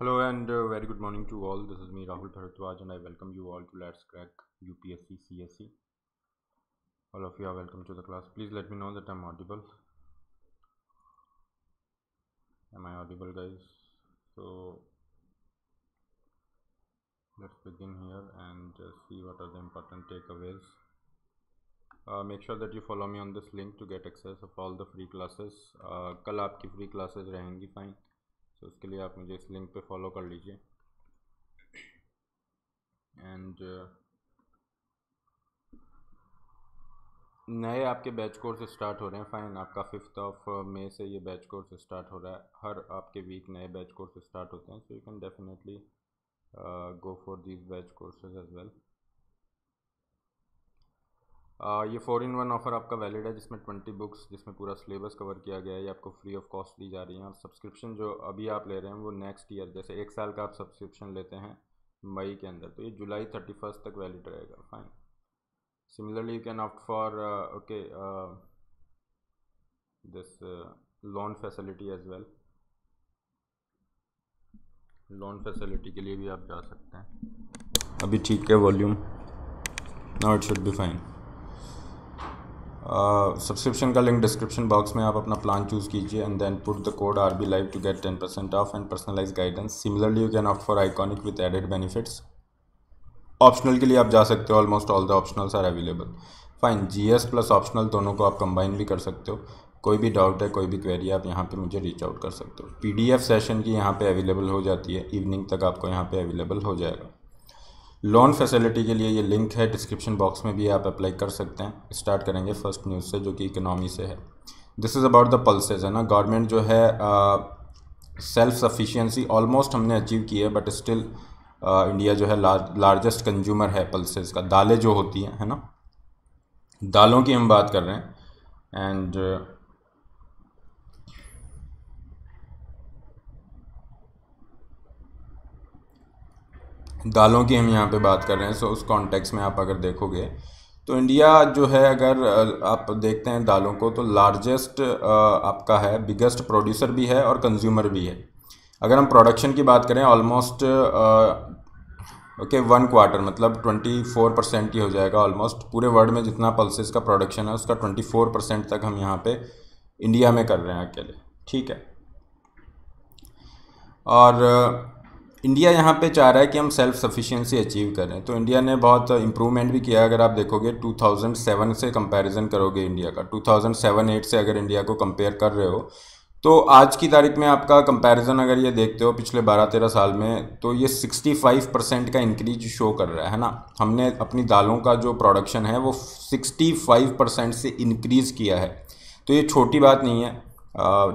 Hello and uh, very good morning to all. This is me Rahul Bharatwaj and I welcome you all to Let's Crack UPSC CSE. All of you are welcome to the class. Please let me know that I'm audible. Am I audible guys? So let's begin here and uh, see what are the important takeaways. Uh, make sure that you follow me on this link to get access of all the free classes. Uh, कल आपकी free classes रहेंगी fine. सो तो so, इसके लिए आप मुझे इस link पे फॉलो कर लीजिए एंड uh, नए आपके बैच कोर्स स्टार्ट हो रहे हैं फ़ाइन आपका फिफ्थ ऑफ मे से ये बैच कोर्स स्टार्ट हो रहा है हर आपके वीक नए बैच कोर्स स्टार्ट होते हैं so you can definitely go for these batch courses as well ये फोर इन वन ऑफ़र आपका वैलिड है जिसमें ट्वेंटी बुक्स जिसमें पूरा सिलेबस कवर किया गया है ये आपको फ्री ऑफ कॉस्ट दी जा रही है और सब्सक्रिप्शन जो अभी आप ले रहे हैं वो नेक्स्ट ईयर जैसे एक साल का आप सब्सक्रिप्शन लेते हैं मई के अंदर तो ये जुलाई थर्टी फर्स्ट तक वैलिड रहेगा fine similarly you can opt for okay this loan facility as well loan facility के लिए भी आप जा सकते हैं अभी ठीक है volume now it should be fine subscription uh, का लिंक डिस्क्रिप्शन बॉक्स में आप अपना प्लान चूज़ कीजिए and then put the code R B live to get ten percent off and personalise guidance similarly you can opt for iconic with added benefits optional के लिए आप जा सकते हो almost all the optionals are available fine G S plus optional दोनों को आप combine भी कर सकते हो कोई भी डाउट है कोई भी क्वेरी आप यहाँ पे मुझे रीच आउट कर सकते हो पीडीएफ सेशन की यहाँ पे अवेलेबल हो जाती है इवनिंग तक आपको यहाँ पे अवेलेबल हो जाएगा लोन फैसिलिटी के लिए ये लिंक है डिस्क्रिप्शन बॉक्स में भी आप अप्लाई कर सकते हैं स्टार्ट करेंगे फर्स्ट न्यूज़ से जो कि इकोनॉमी से है this is about the pulses है ना गवर्नमेंट जो है सेल्फ सफिशियंसी ऑलमोस्ट हमने अचीव की है बट स्टिल इंडिया जो है लार्जेस्ट कंज्यूमर है पल्सेज का दालें जो होती हैं है ना दालों की हम बात कर रहे हैं एंड दालों की हम यहाँ पे बात कर रहे हैं सो उस कॉन्टेक्स्ट में आप अगर देखोगे तो इंडिया जो है अगर आप देखते हैं दालों को तो लार्जेस्ट आपका है बिगेस्ट प्रोड्यूसर भी है और कंज्यूमर भी है अगर हम प्रोडक्शन की बात करें ऑलमोस्ट ओके वन क्वार्टर मतलब ट्वेंटी फोर परसेंट की हो जाएगा ऑलमोस्ट पूरे वर्ल्ड में जितना पल्सेस का प्रोडक्शन है उसका ट्वेंटी फोर परसेंट तक हम यहाँ पे इंडिया में कर रहे हैं अकेले ठीक है और इंडिया यहाँ पे चाह रहा है कि हम सेल्फ सफिशिएंसी अचीव करें तो इंडिया ने बहुत इंप्रूवमेंट भी किया अगर आप देखोगे 2007 से कंपैरिजन करोगे इंडिया का 2007-8 से अगर इंडिया को कंपेयर कर रहे हो तो आज की तारीख में आपका कंपैरिजन अगर ये देखते हो पिछले 12-13 साल में तो ये 65 परसेंट का इंक्रीज शो कर रहा है ना हमने अपनी दालों का जो प्रोडक्शन है वो 65 परसेंट से इंक्रीज़ किया है तो ये छोटी बात नहीं है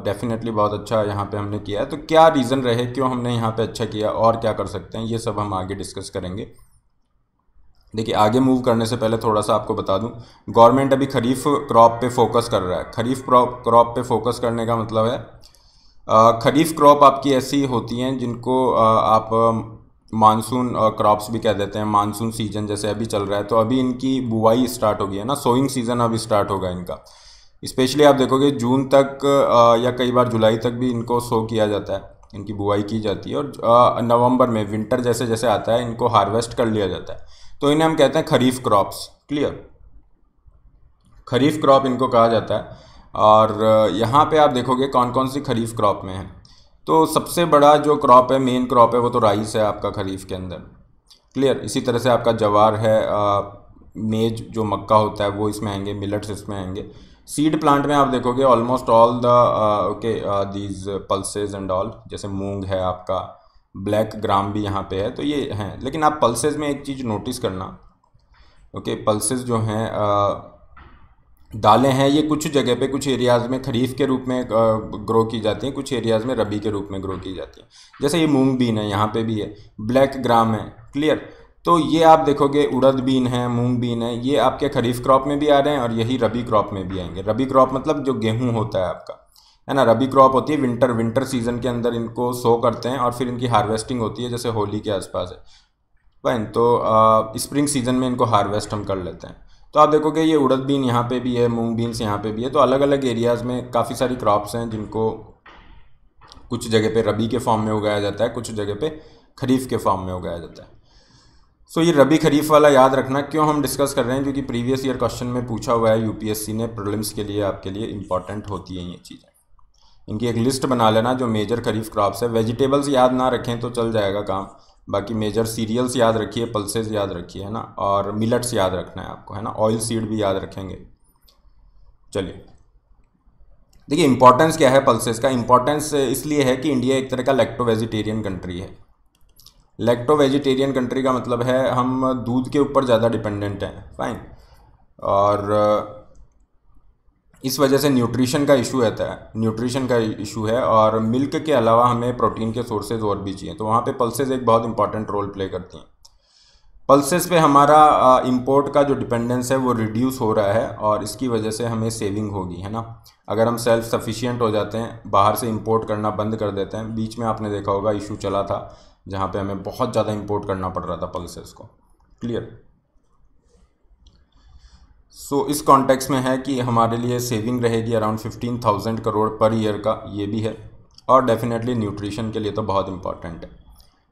डेफिनेटली बहुत अच्छा यहाँ पे हमने किया है तो क्या रीज़न रहे क्यों हमने यहाँ पे अच्छा किया और क्या कर सकते हैं ये सब हम आगे डिस्कस करेंगे देखिए आगे मूव करने से पहले थोड़ा सा आपको बता दूं गवर्नमेंट अभी खरीफ क्रॉप पे फोकस कर रहा है खरीफ क्रॉप पे फोकस करने का मतलब है खरीफ क्रॉप आपकी ऐसी होती हैं जिनको आप मानसून क्रॉप्स भी कह देते हैं मानसून सीजन जैसे अभी चल रहा है तो अभी इनकी बुआई स्टार्ट हो गई है ना सोइंग सीज़न अभी स्टार्ट होगा इनका स्पेशली आप देखोगे जून तक या कई बार जुलाई तक भी इनको सो किया जाता है इनकी बुआई की जाती है और नवंबर में विंटर जैसे जैसे आता है इनको हार्वेस्ट कर लिया जाता है तो इन्हें हम कहते हैं kharif crops clear kharif crop इनको कहा जाता है और यहाँ पे आप देखोगे कौन कौन सी खरीफ क्रॉप में है तो सबसे बड़ा जो क्रॉप है मेन क्रॉप है वो तो राइस है आपका खरीफ के अंदर क्लियर इसी तरह से आपका जवार है आ, मेज जो मक्का होता है वो इसमें आएंगे मिलट्स इसमें आएंगे सीड प्लांट में आप देखोगे almost all the okay these pulses and all जैसे मूंग है आपका ब्लैक ग्राम भी यहाँ पे है तो ये हैं लेकिन आप पल्सेज में एक चीज़ नोटिस करना ओके okay, पल्सेज जो हैं uh, दालें हैं ये कुछ जगह पे कुछ एरियाज़ में खरीफ के रूप में ग्रो uh, की जाती हैं कुछ एरियाज़ में रबी के रूप में ग्रो की जाती हैं जैसे ये मूंग बीन है यहाँ पे भी है ब्लैक ग्राम है क्लियर तो ये आप देखोगे उड़द बीन है मूंग बीन है ये आपके खरीफ क्रॉप में भी आ रहे हैं और यही रबी क्रॉप में भी आएंगे रबी क्रॉप मतलब जो गेहूँ होता है आपका है ना रबी क्रॉप होती है विंटर विंटर सीजन के अंदर इनको सो करते हैं और फिर इनकी हार्वेस्टिंग होती है जैसे होली के आसपास है फाइन तो स्प्रिंग सीजन में इनको हार्वेस्ट हम कर लेते हैं तो आप देखोगे ये उड़द बीन यहाँ पे भी है मूंग बीन्स यहाँ पे भी है तो अलग अलग एरियाज़ में काफ़ी सारी क्रॉप्स हैं जिनको कुछ जगह पे रबी के फॉर्म में उगाया जाता है कुछ जगह पे खरीफ के फॉर्म में उगाया जाता है सो so, ये रबी खरीफ वाला याद रखना क्यों हम डिस्कस कर रहे हैं क्योंकि प्रीवियस ईयर क्वेश्चन में पूछा हुआ है यूपीएससी ने प्रॉब्लम्स के लिए आपके लिए इंपॉर्टेंट होती हैं ये चीज़ें इनकी एक लिस्ट बना लेना जो मेजर खरीफ क्रॉप्स है वेजिटेबल्स याद ना रखें तो चल जाएगा काम बाकी मेजर सीरियल्स याद रखिए पल्सेज याद रखिए है ना और मिलट्स याद रखना है आपको है ना ऑयल सीड भी याद रखेंगे चलिए देखिए इंपॉर्टेंस क्या है पल्सेज का इंपॉर्टेंस इसलिए है कि इंडिया एक तरह का लेक्टो वेजिटेरियन कंट्री है लैक्टो वेजिटेरियन कंट्री का मतलब है हम दूध के ऊपर ज़्यादा डिपेंडेंट हैं फाइन और इस वजह से न्यूट्रिशन का इशू रहता है न्यूट्रिशन का इशू है और मिल्क के अलावा हमें प्रोटीन के सोर्सेज और भी चाहिए तो वहाँ पे पल्सेज एक बहुत इंपॉर्टेंट रोल प्ले करती हैं पल्सेस पे हमारा इंपोर्ट का जो डिपेंडेंस है वो रिड्यूस हो रहा है और इसकी वजह से हमें सेविंग होगी है ना अगर हम सेल्फ सफिशियंट हो जाते हैं बाहर से इंपोर्ट करना बंद कर देते हैं बीच में आपने देखा होगा इशू चला था जहाँ पे हमें बहुत ज़्यादा इंपोर्ट करना पड़ रहा था पल्सेस को क्लियर सो so, इस कॉन्टेक्स्ट में है कि हमारे लिए सेविंग रहेगी around fifteen thousand crore per year का ये भी है और डेफिनेटली न्यूट्रिशन के लिए तो बहुत इंपॉर्टेंट है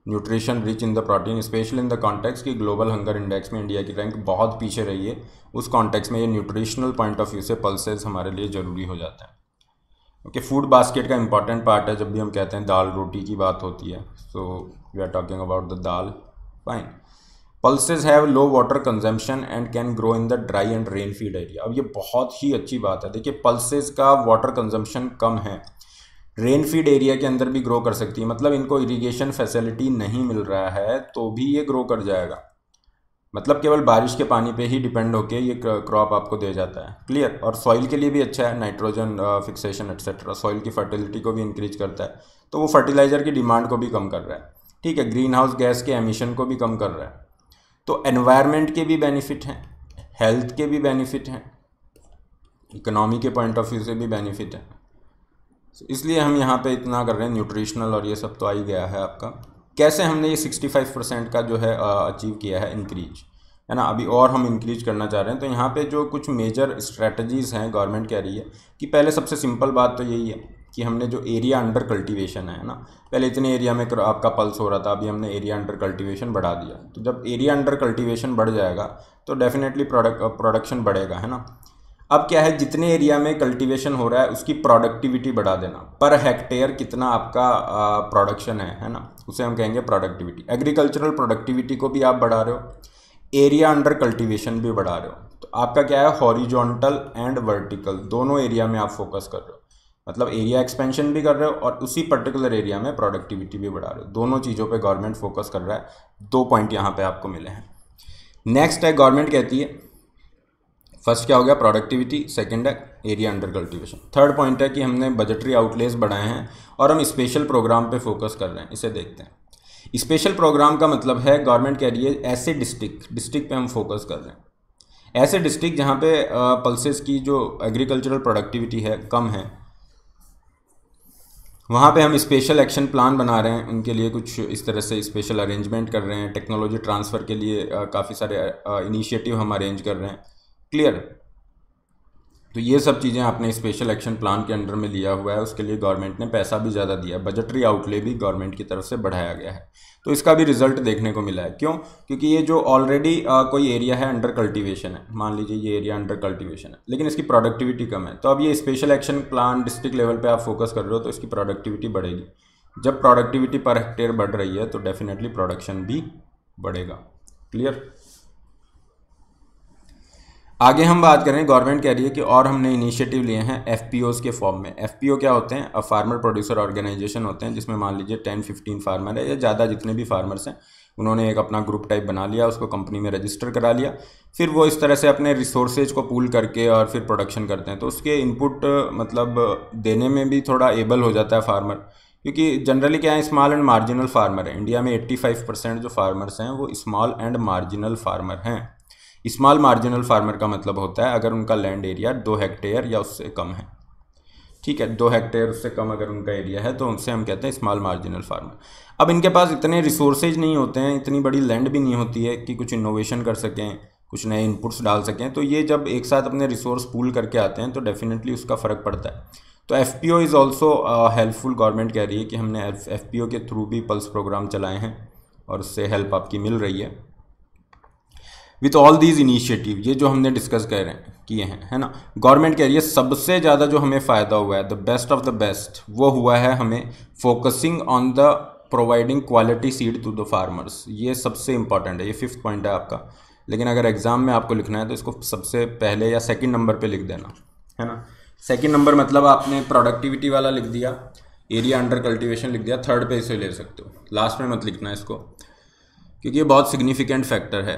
nutrition rich in the protein special in the context कि ग्लोबल हंगर इंडेक्स में इंडिया की रैंक बहुत पीछे रही है उस कॉन्टेक्स्ट में ये न्यूट्रिशनल पॉइंट ऑफ व्यू से पल्सेस हमारे लिए ज़रूरी हो जाते हैं ओके फूड बास्केट का इंपॉर्टेंट पार्ट है जब भी हम कहते हैं दाल रोटी की बात होती है so so, we are talking about the dal fine pulses have low water consumption and can grow in the dry and rain feed area अब ये बहुत ही अच्छी बात है देखिए पल्सेज का वाटर कंजम्पशन कम है रेन फीड एरिया के अंदर भी ग्रो कर सकती है मतलब इनको इरिगेशन फैसिलिटी नहीं मिल रहा है तो भी ये ग्रो कर जाएगा मतलब केवल बारिश के पानी पे ही डिपेंड होके ये क्रॉप आपको दे जाता है क्लियर और सॉइल के लिए भी अच्छा है नाइट्रोजन फिक्सेशन एट्सेट्रा सॉइल की फर्टिलिटी को भी इंक्रीज करता है तो वो फर्टिलाइज़र की डिमांड को भी कम कर रहा है ठीक है ग्रीन हाउस गैस के एमिशन को भी कम कर रहा है तो एनवायरनमेंट के भी बेनिफिट हैं हेल्थ के भी बेनिफिट हैं इकोनॉमी के पॉइंट ऑफ व्यू से भी बेनिफिट है इसलिए हम यहाँ पे इतना कर रहे हैं न्यूट्रिशनल और ये सब तो आ ही गया है आपका कैसे हमने ये 65 परसेंट का जो है अचीव किया है इंक्रीज है ना अभी और हम इंक्रीज करना चाह रहे हैं तो यहाँ पे जो कुछ मेजर स्ट्रेटजीज़ हैं गवर्नमेंट कह रही है कि पहले सबसे सिंपल बात तो यही है कि हमने जो एरिया अंडर कल्टीवेशन है ना पहले इतने एरिया में आपका पल्स हो रहा था अभी हमने एरिया अंडर कल्टीवेशन बढ़ा दिया तो जब एरिया अंडर कल्टीवेशन बढ़ जाएगा तो डेफिनेटली प्रोडक्ट प्रोडक्शन बढ़ेगा है ना अब क्या है जितने एरिया में कल्टीवेशन हो रहा है उसकी प्रोडक्टिविटी बढ़ा देना पर हेक्टेयर कितना आपका प्रोडक्शन है है ना उसे हम कहेंगे प्रोडक्टिविटी एग्रीकल्चरल प्रोडक्टिविटी को भी आप बढ़ा रहे हो एरिया अंडर कल्टीवेशन भी बढ़ा रहे हो तो आपका क्या है हॉरिजॉन्टल एंड वर्टिकल दोनों एरिया में आप फोकस कर रहे हो मतलब एरिया एक्सपेंशन भी कर रहे हो और उसी पर्टिकुलर एरिया में प्रोडक्टिविटी भी बढ़ा रहे हो दोनों चीज़ों पे गवर्नमेंट फोकस कर रहा है दो पॉइंट यहाँ पे आपको मिले हैं नेक्स्ट है गवर्नमेंट कहती है फर्स्ट क्या हो गया प्रोडक्टिविटी सेकेंड है area under cultivation third point है कि हमने बजटरी आउटलेस बढ़ाए हैं और हम स्पेशल प्रोग्राम पर फोकस कर रहे हैं इसे देखते हैं स्पेशल प्रोग्राम का मतलब है गवर्नमेंट कह रही है ऐसे डिस्ट्रिक्ट डिस्ट्रिक्ट पर हम फोकस कर रहे हैं ऐसे डिस्ट्रिक्ट जहाँ पे पल्सेस की जो एग्रीकल्चरल प्रोडक्टिविटी है कम है वहाँ पे हम स्पेशल एक्शन प्लान बना रहे हैं उनके लिए कुछ इस तरह से स्पेशल अरेंजमेंट कर रहे हैं टेक्नोलॉजी ट्रांसफ़र के लिए काफ़ी सारे इनिशिएटिव हम अरेंज कर रहे हैं क्लियर तो ये सब चीज़ें आपने स्पेशल एक्शन प्लान के अंडर में लिया हुआ है उसके लिए गवर्नमेंट ने पैसा भी ज़्यादा दिया बजटरी आउटले भी गवर्नमेंट की तरफ से बढ़ाया गया है तो इसका भी रिजल्ट देखने को मिला है क्यों क्योंकि ये जो ऑलरेडी कोई एरिया है अंडर कल्टीवेशन है मान लीजिए ये एरिया अंडर कल्टीवेशन है लेकिन इसकी प्रोडक्टिविटी कम है तो अब ये special action plan district level पर आप फोकस कर रहे हो तो इसकी प्रोडक्टिविटी बढ़ेगी जब प्रोडक्टिविटी पर हेक्टेयर बढ़ रही है तो डेफिनेटली प्रोडक्शन भी बढ़ेगा क्लियर आगे हम बात करें गवर्नमेंट कह रही है कि और हमने इनिशिएटिव लिए हैं एफ के फॉर्म में एफ क्या होते हैं अ फार्मर प्रोड्यूसर ऑर्गेनाइजेशन होते हैं जिसमें मान लीजिए टेन फिफ्टीन फार्मर है या ज़्यादा जितने भी फार्मर्स हैं उन्होंने एक अपना ग्रुप टाइप बना लिया उसको कंपनी में रजिस्टर करा लिया फिर वो इस तरह से अपने रिसोर्सेज को पूल करके और फिर प्रोडक्शन करते हैं तो उसके इनपुट मतलब देने में भी थोड़ा एबल हो जाता है फार्मर क्योंकि जनरली क्या है स्मॉल एंड मार्जिनल फार्मर है इंडिया में 85 परसेंट जो फार्मर्स हैं वो स्मॉल एंड मार्जिनल फार्मर हैं स्मॉल मार्जिनल फार्मर का मतलब होता है अगर उनका लैंड एरिया दो हेक्टेयर या उससे कम है ठीक है दो हेक्टेयर उससे कम अगर उनका एरिया है तो उनसे हम कहते हैं स्मॉल मार्जिनल फार्मर अब इनके पास इतने रिसोर्सेज नहीं होते हैं इतनी बड़ी लैंड भी नहीं होती है कि कुछ इनोवेशन कर सकें कुछ नए इनपुट्स डाल सकें तो ये जब एक साथ अपने रिसोर्स पूल करके आते हैं तो डेफिनेटली उसका फ़र्क पड़ता है तो F P O is also helpful government कह रही है कि हमने एफ पी ओ के थ्रू भी पल्स प्रोग्राम चलाए हैं और उससे हेल्प आपकी मिल रही है विथ ऑल दीज इनिशिएटिव ये जो हमने डिस्कस कर रहे हैं किए हैं है ना गवर्नमेंट कह रही है सबसे ज़्यादा जो हमें फ़ायदा हुआ है the best of the best वो हुआ है हमें focusing on the providing quality seed to the farmers ये सबसे इंपॉर्टेंट है ये फिफ्थ पॉइंट है आपका लेकिन अगर एग्ज़ाम में आपको लिखना है तो इसको सबसे पहले या सेकेंड नंबर पर लिख देना है ना सेकेंड नंबर मतलब आपने प्रोडक्टिविटी वाला लिख दिया एरिया अंडर कल्टिवेशन लिख दिया थर्ड पे इसे ले सकते हो लास्ट में मत लिखना इसको क्योंकि ये बहुत सिग्निफिकेंट फैक्टर है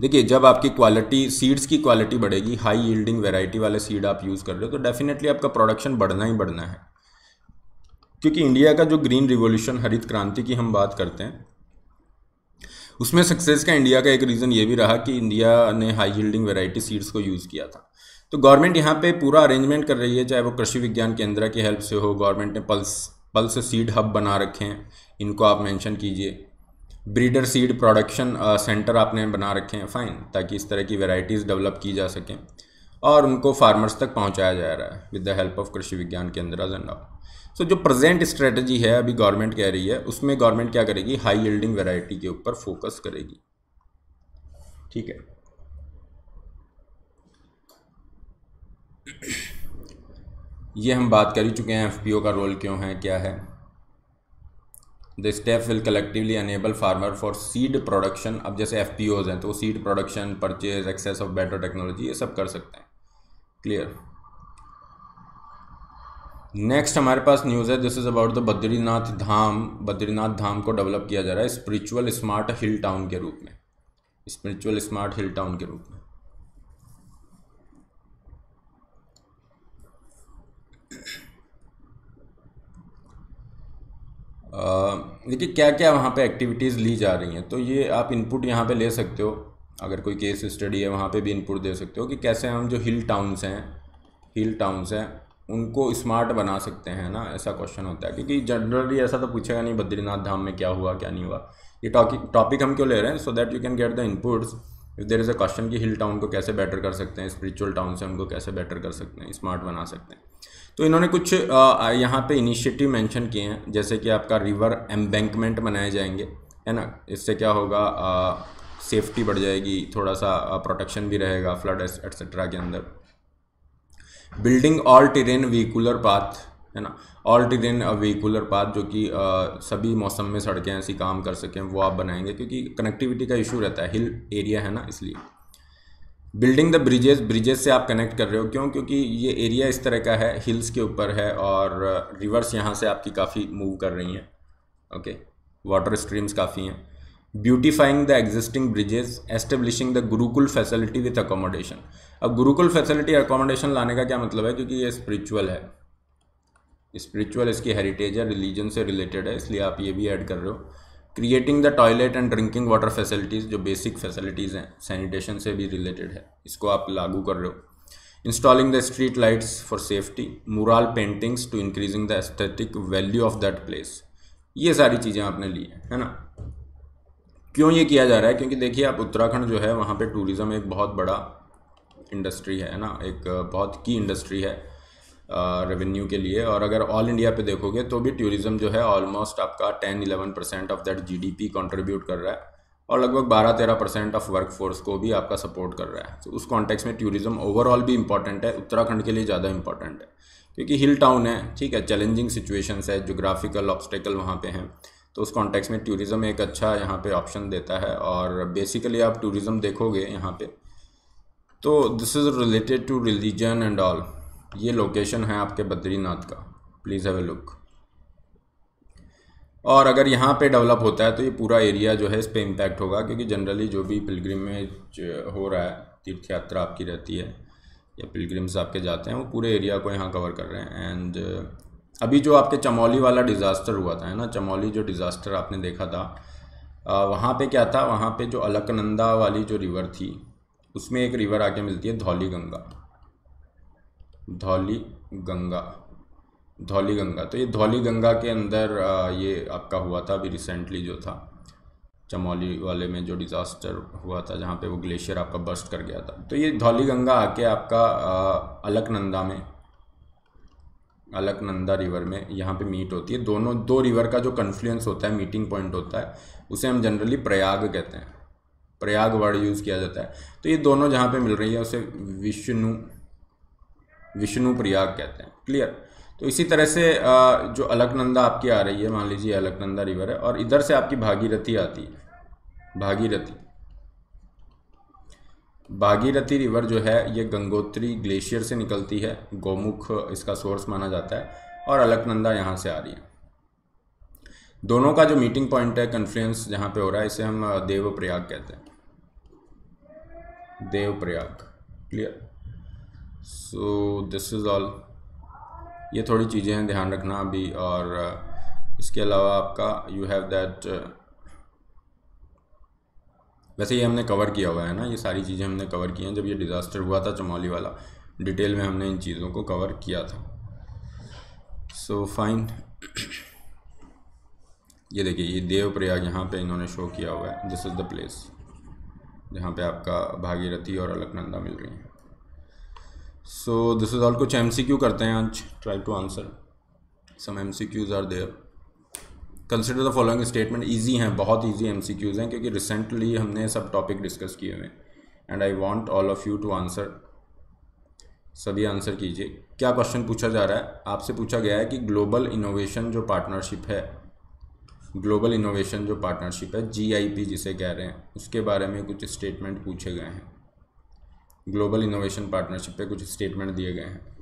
देखिए जब आपकी क्वालिटी सीड्स की क्वालिटी बढ़ेगी हाई यील्डिंग वैरायटी वाले सीड आप यूज़ कर रहे हो तो डेफिनेटली आपका प्रोडक्शन बढ़ना ही बढ़ना है क्योंकि इंडिया का जो ग्रीन रिवोल्यूशन हरित क्रांति की हम बात करते हैं उसमें सक्सेस का इंडिया का एक रीज़न ये भी रहा कि इंडिया ने हाई यील्डिंग वेराइटी सीड्स को यूज़ किया था तो गवर्नमेंट यहाँ पे पूरा अरेंजमेंट कर रही है चाहे वो कृषि विज्ञान केंद्र की हेल्प से हो गवर्नमेंट ने पल्स पल्स सीड हब बना रखे हैं इनको आप मेंशन कीजिए ब्रीडर सीड प्रोडक्शन सेंटर आपने बना रखे हैं फ़ाइन ताकि इस तरह की वेराइटीज़ डेवलप की जा सकें और उनको फार्मर्स तक पहुंचाया जा रहा है विद द हेल्प ऑफ कृषि विज्ञान केंद्र एंड सो जो प्रेजेंट स्ट्रेटजी है अभी गवर्नमेंट कह रही है उसमें गवर्नमेंट क्या करेगी हाई यील्डिंग वेराइटी के ऊपर फोकस करेगी ठीक है ये हम बात कर ही चुके हैं एफपीओ का रोल क्यों है क्या है the step will collectively enable farmer for seed production अब जैसे एफ पी ओज हैं तो seed production purchase access of better technology ये सब कर सकते हैं क्लियर नेक्स्ट हमारे पास न्यूज़ है this is about the Badrinath Dham Badrinath Dham को डेवलप किया जा रहा है स्पिरिचुअल स्मार्ट हिल टाउन के रूप में स्पिरिचुअल स्मार्ट हिल टाउन के रूप में देखिए क्या क्या वहाँ पे एक्टिविटीज़ ली जा रही हैं तो ये आप इनपुट यहाँ पे ले सकते हो अगर कोई केस स्टडी है वहाँ पे भी इनपुट दे सकते हो कि कैसे हम जो हिल टाउन्स हैं हिल टाउन्स हैं उनको स्मार्ट बना सकते हैं ना ऐसा क्वेश्चन होता है क्योंकि जनरली ऐसा तो पूछेगा नहीं बद्रीनाथ धाम में क्या हुआ क्या नहीं हुआ ये टॉपिक टॉपिक हम क्यों ले रहे हैं so that you can get the inputs if there is a question कि हिल टाउन को कैसे बेटर कर सकते हैं स्परिचुअल टाउन से उनको कैसे बेटर कर सकते हैं स्मार्ट बना सकते हैं तो इन्होंने कुछ यहाँ पे इनिशिएटिव मेंशन किए हैं जैसे कि आपका रिवर एम्बैंकमेंट बनाए जाएंगे है ना इससे क्या होगा सेफ्टी बढ़ जाएगी थोड़ा सा प्रोटेक्शन भी रहेगा फ्लड एट्सेट्रा के अंदर building all terrain vehicular path है ना ऑल टेरेन व्हीकुलर पाथ जो कि सभी मौसम में सड़कें ऐसी काम कर सकें वो आप बनाएंगे क्योंकि कनेक्टिविटी का इशू रहता है हिल एरिया है ना इसलिए बिल्डिंग द ब्रिजेस ब्रिजेस से आप कनेक्ट कर रहे हो क्यों क्योंकि ये एरिया इस तरह का है हिल्स के ऊपर है और रिवर्स uh, यहाँ से आपकी काफ़ी मूव कर रही हैं ओके वाटर स्ट्रीम्स काफ़ी हैं beautifying the existing bridges establishing the gurukul facility with accommodation अब गुरुकुल फैसिलिटी अकोमोडेशन लाने का क्या मतलब है क्योंकि ये स्परिचुअल है स्परिचुअल इसकी हेरिटेज है रिलीजन से रिलेटेड है इसलिए आप ये भी ऐड कर रहे हो creating the toilet and drinking water facilities जो बेसिक फैसिलिटीज़ हैं सैनिटेशन से भी रिलेटेड है इसको आप लागू कर रहे हो installing the street lights for safety mural paintings to increasing the aesthetic value of that place ये सारी चीज़ें आपने ली हैं है ना क्यों ये किया जा रहा है क्योंकि देखिए आप उत्तराखंड जो है वहाँ पे टूरिज़्म एक बहुत बड़ा इंडस्ट्री है ना एक बहुत की इंडस्ट्री है रेवेन्यू के लिए और अगर ऑल इंडिया पे देखोगे तो भी टूरिज़्म जो है ऑलमोस्ट आपका ten eleven percent of that GDP contribute कर रहा है और लगभग बारह तेरह परसेंट ऑफ वर्क फोर्स को भी आपका सपोर्ट कर रहा है तो उस कॉन्टेक्स्ट में टूरिज़्म ओवरऑल भी इंपॉर्टेंट है उत्तराखंड के लिए ज़्यादा इंपॉर्टेंट है क्योंकि हिल टाउन है ठीक है चैलेंजिंग सिचुएशंस है जोग्राफिकल ऑब्स्टेकल वहाँ पे हैं तो उस कॉन्टेक्स में टूरिज़्म एक अच्छा यहाँ पे ऑप्शन देता है और बेसिकली आप टूरिज़्म देखोगे यहाँ पे तो this is related to religion and all ये लोकेशन है आपके बद्रीनाथ का प्लीज़ हैव ए लुक और अगर यहाँ पे डेवलप होता है तो ये पूरा एरिया जो है इस पर इम्पैक्ट होगा क्योंकि जनरली जो भी पिलग्रिमेज हो रहा है तीर्थ यात्रा आपकी रहती है या पिलग्रिम्स आपके जाते हैं वो पूरे एरिया को यहाँ कवर कर रहे हैं एंड अभी जो आपके चमौली वाला डिज़ास्टर हुआ था है ना चमौली जो डिज़ास्टर आपने देखा था वहाँ पे क्या था वहाँ पे जो अलकनंदा वाली जो रिवर थी उसमें एक रिवर आके मिलती है धौली गंगा धौली गंगा धौली गंगा तो ये धौली गंगा के अंदर ये आपका हुआ था अभी रिसेंटली जो था चमौली वाले में जो डिज़ास्टर हुआ था जहाँ पे वो ग्लेशियर आपका बस्ट कर गया था तो ये धौली गंगा आके आपका अलकनंदा में अलकनंदा रिवर में यहाँ पे मीट होती है दोनों दो रिवर का जो कन्फ्लुएंस होता है मीटिंग पॉइंट होता है उसे हम जनरली प्रयाग कहते हैं प्रयाग वर्ड यूज़ किया जाता है तो ये दोनों जहाँ पे मिल रही है उसे विष्णु विष्णु प्रयाग कहते हैं क्लियर तो इसी तरह से जो अलकनंदा आपकी आ रही है मान लीजिए अलकनंदा रिवर है और इधर से आपकी भागीरथी आती है भागीरथी भागीरथी रिवर जो है ये गंगोत्री ग्लेशियर से निकलती है गौमुख इसका सोर्स माना जाता है और अलकनंदा यहाँ से आ रही है दोनों का जो मीटिंग पॉइंट है कन्फ्लुएंस जहाँ पे हो रहा है इसे हम देवप्रयाग कहते हैं Devprayag clear so this is all ये थोड़ी चीज़ें हैं ध्यान रखना अभी और इसके अलावा आपका यू हैव दैट वैसे ये हमने कवर किया हुआ है ना ये सारी चीज़ें हमने कवर की हैं जब ये डिज़ास्टर हुआ था चमौली वाला डिटेल में हमने इन चीज़ों को कवर किया था सो so, फाइन ये देखिए ये देवप्रयाग यहाँ पे इन्होंने शो किया हुआ है दिस इज़ द प्लेस जहाँ पे आपका भागीरथी और अलकनंदा मिल रही हैं सो दिस इज ऑल कुछ एम सी क्यू करते हैं आज try to answer some M C Qs are there consider the following statement easy हैं बहुत ईजी एम सी क्यूज़ हैं क्योंकि रिसेंटली हमने सब टॉपिक डिस्कस किए हुए and I want all of you to answer सभी आंसर कीजिए क्या क्वेश्चन पूछा जा रहा है आपसे पूछा गया है कि ग्लोबल इनोवेशन जो पार्टनरशिप है ग्लोबल इनोवेशन जो पार्टनरशिप है पी जिसे कह रहे हैं उसके बारे में कुछ स्टेटमेंट पूछे गए हैं ग्लोबल इनोवेशन पार्टनरशिप पे कुछ स्टेटमेंट दिए गए हैं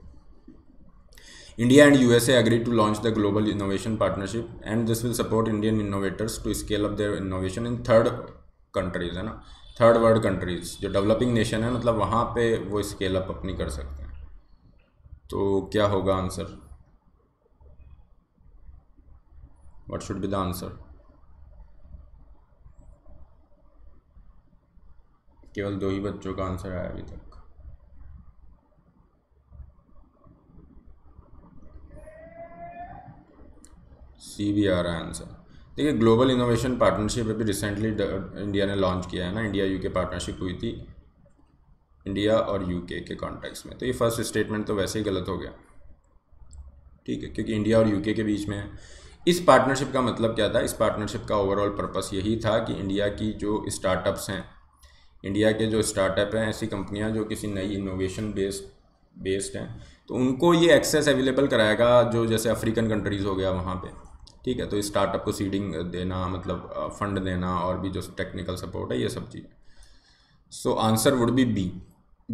India and U USA agree to launch the global innovation partnership and this will support Indian innovators to scale up their innovation in third countries है ना थर्ड वर्ल्ड कंट्रीज जो developing nation है मतलब वहाँ पे वो स्केल अप अपनी कर सकते हैं तो क्या होगा answer what should be the answer केवल दो ही बच्चों का आंसर आया अभी तक सी भी आ रहा है आंसर देखिए ग्लोबल इनोवेशन पार्टनरशिप अभी रिसेंटली इंडिया ने लॉन्च किया है ना इंडिया यूके पार्टनरशिप हुई थी इंडिया और यूके के कॉन्टेक्स्ट में तो ये फर्स्ट स्टेटमेंट तो वैसे ही गलत हो गया ठीक है क्योंकि इंडिया और यूके के बीच में है इस पार्टनरशिप का मतलब क्या था इस पार्टनरशिप का ओवरऑल पर्पस यही था कि इंडिया की जो स्टार्टअप्स हैं इंडिया के जो स्टार्टअप हैं ऐसी कंपनियां जो किसी नई इनोवेशन बेस्ड बेस्ड हैं तो उनको ये एक्सेस अवेलेबल कराएगा जो जैसे अफ्रीकन कंट्रीज़ हो गया वहाँ पे ठीक है तो स्टार्टअप को सीडिंग देना मतलब फंड देना और भी जो टेक्निकल सपोर्ट है ये सब चीज़ें so answer would be B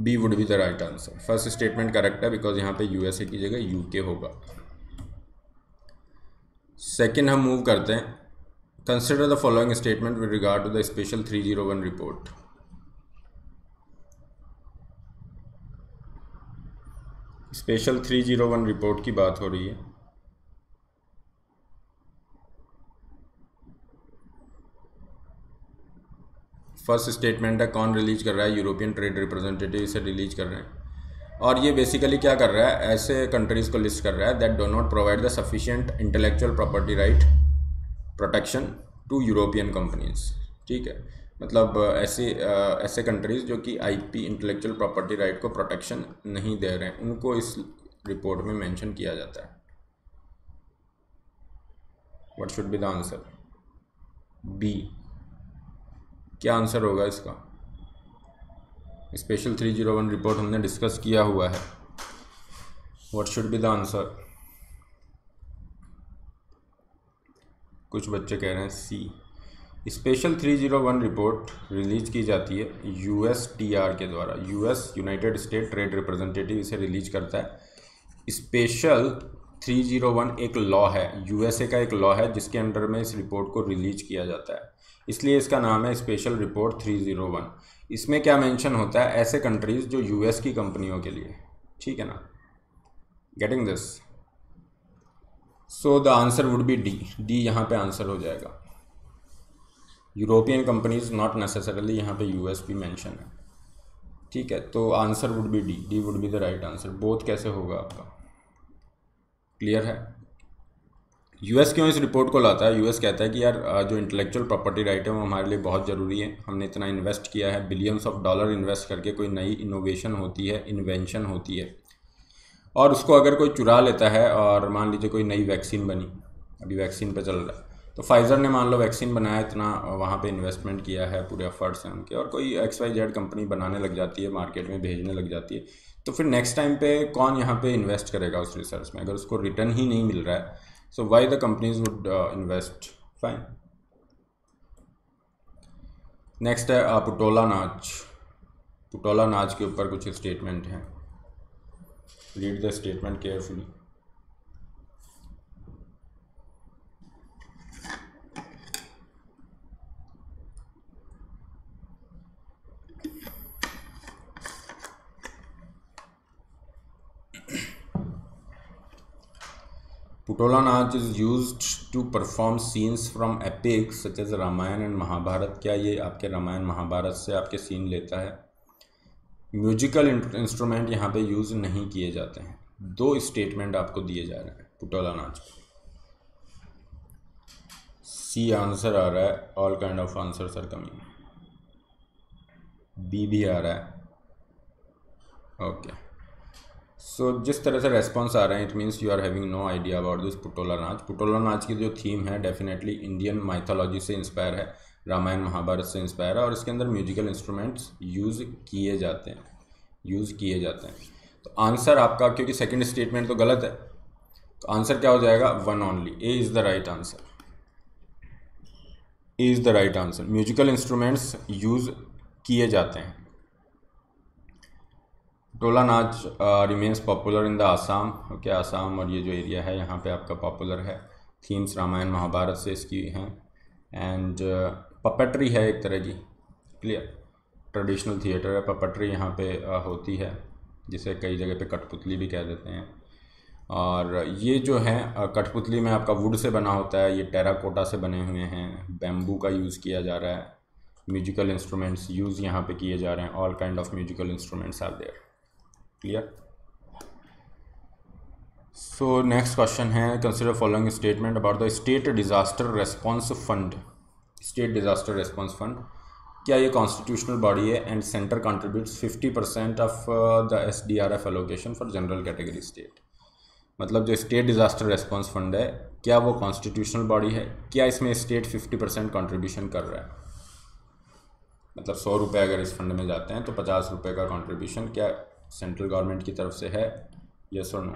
B would be the right answer first statement correct है बिकॉज यहाँ पे यूएसए की जगह यूके होगा सेकेंड हम मूव करते हैं consider the following statement with regard to the special three zero one report special three zero one report की बात हो रही है फर्स्ट स्टेटमेंट है कौन रिलीज कर रहा है यूरोपियन ट्रेड रिप्रेजेंटेटिव इसे रिलीज कर रहे हैं और ये बेसिकली क्या कर रहा है ऐसे कंट्रीज़ को लिस्ट कर रहा है that do not provide the sufficient intellectual property right protection to European companies ठीक है मतलब ऐसी ऐसे कंट्रीज़ जो कि आईपी इंटेलेक्चुअल प्रॉपर्टी राइट को प्रोटेक्शन नहीं दे रहे हैं उनको इस रिपोर्ट में मेंशन किया जाता है what should be the answer B क्या आंसर होगा इसका special three zero one report हमने डिस्कस किया हुआ है what should be the answer कुछ बच्चे कह रहे हैं सी स्पेशल 301 रिपोर्ट रिलीज की जाती है यू के द्वारा U United State trade representative इसे रिलीज करता है स्पेशल 301 एक लॉ है यू का एक लॉ है जिसके अंडर में इस रिपोर्ट को रिलीज किया जाता है इसलिए इसका नाम है स्पेशल रिपोर्ट 301 इसमें क्या मेंशन होता है ऐसे कंट्रीज़ जो यू की कंपनियों के लिए ठीक है ना getting this so the answer would be D D यहाँ पे आंसर हो जाएगा यूरोपियन कंपनीज नॉट नेसेसरली यहाँ पे यूएस भी मैंशन है ठीक है तो answer would be D D would be the right answer both कैसे होगा आपका क्लियर है यूएस क्यों इस रिपोर्ट को लाता है यूएस कहता है कि यार जो इंटेलेक्चुअल प्रॉपर्टी राइट है वो हमारे लिए बहुत ज़रूरी है हमने इतना इन्वेस्ट किया है बिलियंस ऑफ डॉलर इन्वेस्ट करके कोई नई इनोवेशन होती है इन्वेंशन होती है और उसको अगर कोई चुरा लेता है और मान लीजिए कोई नई वैक्सीन बनी अभी वैक्सीन पर चल रहा है तो फाइज़र ने मान लो वैक्सीन बनाया इतना वहाँ पे इन्वेस्टमेंट किया है पूरे एफर्ट्स हैं उनके और कोई एक्स वाई जेड कंपनी बनाने लग जाती है मार्केट में भेजने लग जाती है तो फिर नेक्स्ट टाइम पे कौन यहाँ पे इन्वेस्ट करेगा उस रिसर्च में अगर उसको रिटर्न ही नहीं मिल रहा है so why the companies would invest fine next है पुटोला नाच पुटोला नाच के ऊपर कुछ स्टेटमेंट हैं read the statement carefully Putola Nach is use to perform scenes from epic such as Ramayana and Mahabharata क्या ये आपके रामायण महाभारत से आपके सीन लेता है म्यूजिकल इंस्ट्रूमेंट यहाँ पे यूज़ नहीं किए जाते हैं दो स्टेटमेंट आपको दिए जा रहे हैं पुटोला नाच सी आंसर आ रहा है all kind of answer sir coming B भी आ रहा है ओके okay. सो so, जिस तरह से रेस्पॉन्स आ रहे हैं it means you are having no idea about this Putola Nach Putola Nach की जो थीम है डेफिनेटली इंडियन माइथोलॉजी से इंस्पायर है रामायण महाभारत से इंस्पायर है और इसके अंदर म्यूजिकल इंस्ट्रूमेंट्स यूज़ किए जाते हैं यूज़ किए जाते हैं तो आंसर आपका क्योंकि सेकेंड स्टेटमेंट तो गलत है तो आंसर क्या हो जाएगा one only A is the right answer A is the right answer musical instruments use किए जाते हैं Tola Nach remains popular in the Assam okay Assam और ये जो एरिया है यहाँ पे आपका पॉपुलर है थीम्स रामायण महाभारत से इसकी हैं एंड पपेट्री uh, है एक तरह की क्लियर ट्रेडिशनल थिएटर है पपेट्री यहाँ पे uh, होती है जिसे कई जगह पे कठपुतली भी कह देते हैं और ये जो है uh, कठपुतली में आपका वुड से बना होता है ये टेराकोटा से बने हुए हैं बैम्बू का यूज़ किया जा रहा है म्यूजिकल इंस्ट्रूमेंट्स यूज़ यहाँ पे किए जा रहे हैं all kind of musical instruments are there clear so next question है consider following statement about the state disaster response fund state disaster response fund क्या ये कॉन्स्टिट्यूशनल बॉडी है and centre contribute fifty percent of the S D R F allocation for general category state मतलब जो state disaster response fund है क्या वो constitutional body है क्या इसमें स्टेट फिफ्टी परसेंट कॉन्ट्रीब्यूशन कर रहा है मतलब सौ रुपये अगर इस फंड में जाते हैं तो पचास रुपये का कॉन्ट्रीब्यूशन क्या सेंट्रल गवर्नमेंट की तरफ से है यस और नो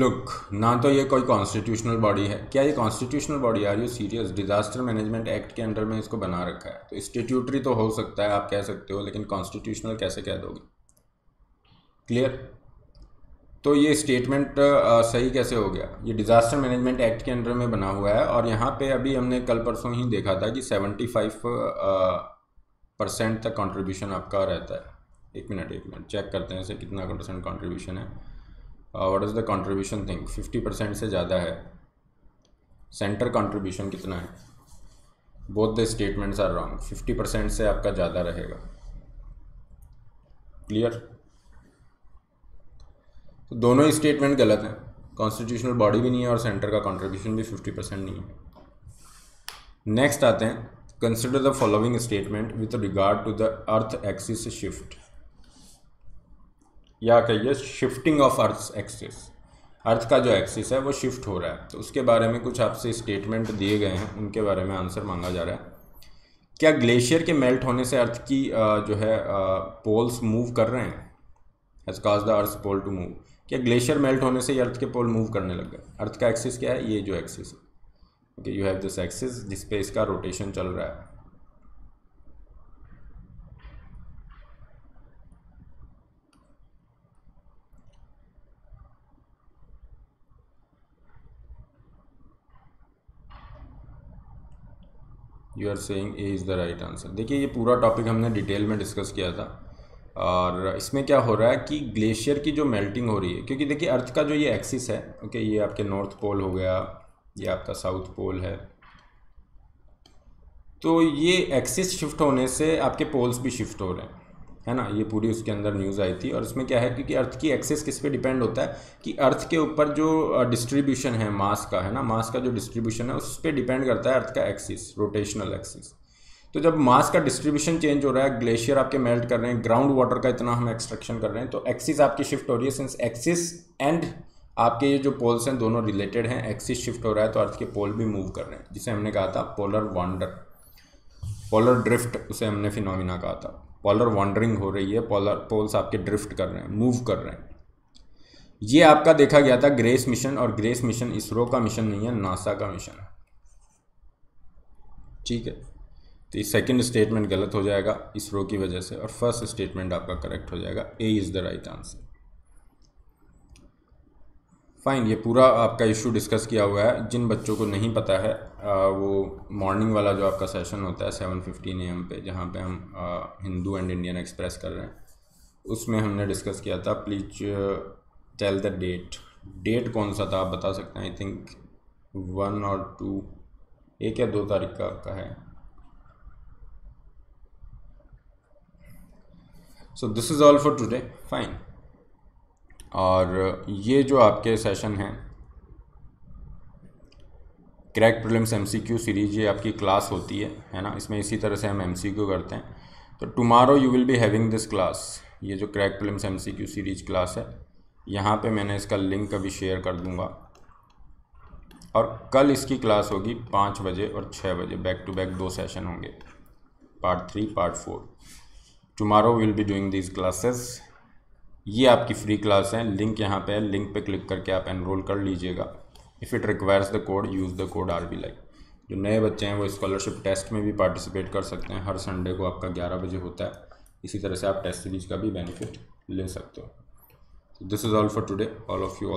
लुक ना तो ये कोई कॉन्स्टिट्यूशनल बॉडी है क्या ये constitutional body are you serious disaster management act के अंडर में इसको बना रखा है तो इंस्टीट्यूटरी तो हो सकता है आप कह सकते हो लेकिन कॉन्स्टिट्यूशनल कैसे कह दोगे क्लियर तो ये स्टेटमेंट सही कैसे हो गया ये डिज़ास्टर मैनेजमेंट एक्ट के अंडर में बना हुआ है और यहाँ पे अभी हमने कल परसों ही देखा था कि सेवेंटी फाइव परसेंट तक कंट्रीब्यूशन आपका रहता है एक मिनट एक मिनट चेक करते हैं इसे कितना परसेंट कंट्रीब्यूशन है what is the contribution thing 50 percent से ज़्यादा है सेंटर कंट्रीब्यूशन कितना है both the statements are wrong 50 percent से आपका ज़्यादा रहेगा क्लियर तो दोनों स्टेटमेंट गलत हैं कॉन्स्टिट्यूशनल बॉडी भी नहीं है और सेंटर का कंट्रीब्यूशन भी 50 परसेंट नहीं है नेक्स्ट आते हैं consider the following statement with regard to the earth axis shift या कहिए shifting of earth axis earth का जो एक्सिस है वो शिफ्ट हो रहा है तो उसके बारे में कुछ आपसे स्टेटमेंट दिए गए हैं उनके बारे में आंसर मांगा जा रहा है क्या ग्लेशियर के मेल्ट होने से अर्थ की जो है पोल्स मूव कर रहे हैं as cause the earth pole to move क्या ग्लेशियर मेल्ट होने से अर्थ के पोल मूव करने लग गए अर्थ का एक्सिस क्या है ये जो एक्सिस है okay you have this axis जिस पे इसका रोटेशन चल रहा है you are saying A is the right answer देखिए ये पूरा टॉपिक हमने डिटेल में डिस्कस किया था और इसमें क्या हो रहा है कि ग्लेशियर की जो मेल्टिंग हो रही है क्योंकि देखिए अर्थ का जो ये एक्सिस है ओके ये आपके नॉर्थ पोल हो गया ये आपका साउथ पोल है तो ये एक्सिस शिफ्ट होने से आपके पोल्स भी शिफ्ट हो रहे हैं है ना ये पूरी उसके अंदर न्यूज़ आई थी और इसमें क्या है क्योंकि अर्थ की एक्सेस किस पे डिपेंड होता है कि अर्थ के ऊपर जो डिस्ट्रीब्यूशन है मास का है ना मास का जो डिस्ट्रीब्यूशन है उस पर डिपेंड करता है अर्थ का एक्सिस रोटेशनल एक्सिस तो जब मास का डिस्ट्रीब्यूशन चेंज हो रहा है ग्लेशियर आपके मेल्ट कर रहे हैं ग्राउंड वाटर का इतना हम एक्सट्रक्शन कर रहे हैं तो एक्सिस आपकी शिफ्ट हो रही है सिंस एक्सिस एंड आपके ये जो पोल्स हैं दोनों रिलेटेड हैं एक्सिस शिफ्ट हो रहा है तो अर्थ के पोल भी मूव कर रहे हैं जिसे हमने कहा था पोलर वांडर पोलर ड्रिफ्ट उसे हमने फिनोमिना कहा था पॉलर वॉन्डरिंग हो रही है पॉलर पोल्स आपके ड्रिफ्ट कर रहे हैं मूव कर रहे हैं ये आपका देखा गया था ग्रेस मिशन और ग्रेस मिशन इसरो का मिशन नहीं है नासा का मिशन है ठीक है तो सेकंड स्टेटमेंट गलत हो जाएगा इसरो की वजह से और फर्स्ट स्टेटमेंट आपका करेक्ट हो जाएगा A is the right answer fine ये पूरा आपका इशू डिस्कस किया हुआ है जिन बच्चों को नहीं पता है वो मॉर्निंग वाला जो आपका सेशन होता है सेवन फिफ्टीन एम पे जहाँ पे हम हिंदू एंड इंडियन एक्सप्रेस कर रहे हैं उसमें हमने डिस्कस किया था please tell the date date कौन सा था आप बता सकते हैं आई थिंक वन और टू एक या दो तारीख का आपका है so this is all for today fine और ये जो आपके सेशन हैं क्रैक प्रॉब्लम्स एमसीक्यू सीरीज ये आपकी क्लास होती है है ना इसमें इसी तरह से हम एमसीक्यू करते हैं तो tomorrow you will be having this class ये जो crack problems MCQ series class है यहाँ पे मैंने इसका लिंक अभी शेयर कर दूँगा और कल इसकी क्लास होगी पाँच बजे और छः बजे बैक टू बैक दो सेशन होंगे part three part four tomorrow will be doing these classes ये आपकी फ्री क्लास है लिंक यहाँ पे है लिंक पे क्लिक करके आप एनरोल कर लीजिएगा if it requires the code use the code R B like जो नए बच्चे हैं वो स्कॉलरशिप टेस्ट में भी पार्टिसिपेट कर सकते हैं हर संडे को आपका ग्यारह बजे होता है इसी तरह से आप टेस्ट सीरीज का भी बेनिफिट ले सकते हो this is all for today all of you